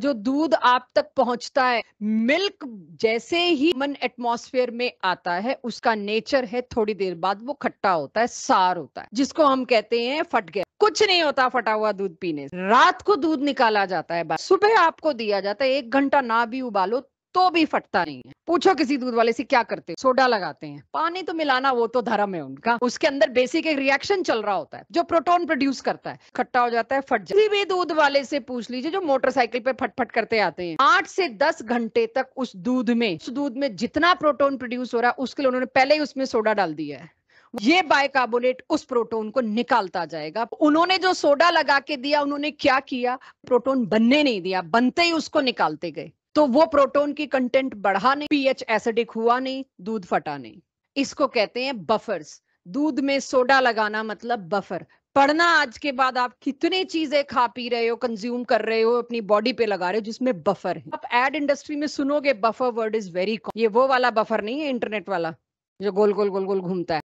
जो दूध आप तक पहुंचता है मिल्क जैसे ही मन एटमोसफेयर में आता है उसका नेचर है थोड़ी देर बाद वो खट्टा होता है सार होता है जिसको हम कहते हैं फट गया कुछ नहीं होता फटा हुआ दूध पीने से रात को दूध निकाला जाता है सुबह आपको दिया जाता है एक घंटा ना भी उबालो तो भी फटता नहीं है पूछो किसी दूध वाले से क्या करते हैं सोडा लगाते हैं पानी तो मिलाना वो तो धर्म है उनका उसके अंदर बेसिक एक रिएक्शन चल रहा होता है जो प्रोटोन प्रोड्यूस करता है खट्टा हो जाता है फट किसी भी दूध वाले से पूछ लीजिए जो मोटरसाइकिल पे फटफट करते आते हैं आठ से दस घंटे तक उस दूध में उस दूध में जितना प्रोटोन प्रोड्यूस हो रहा है उसके लिए उन्होंने पहले ही उसमें सोडा डाल दिया है ये बायकार्बोनेट उस प्रोटोन को निकालता जाएगा उन्होंने जो सोडा लगा के दिया उन्होंने क्या किया प्रोटोन बनने नहीं दिया बनते ही उसको निकालते गए तो वो प्रोटोन की कंटेंट बढ़ा नहीं पीएच एसिडिक हुआ नहीं दूध फटा नहीं इसको कहते हैं बफर्स दूध में सोडा लगाना मतलब बफर पढ़ना आज के बाद आप कितनी चीजें खा पी रहे हो कंज्यूम कर रहे हो अपनी बॉडी पे लगा रहे हो जिसमें बफर है आप एड इंडस्ट्री में सुनोगे बफर वर्ड इज वेरी ये वो वाला बफर नहीं है इंटरनेट वाला जो गोल गोल गोल गोल घूमता है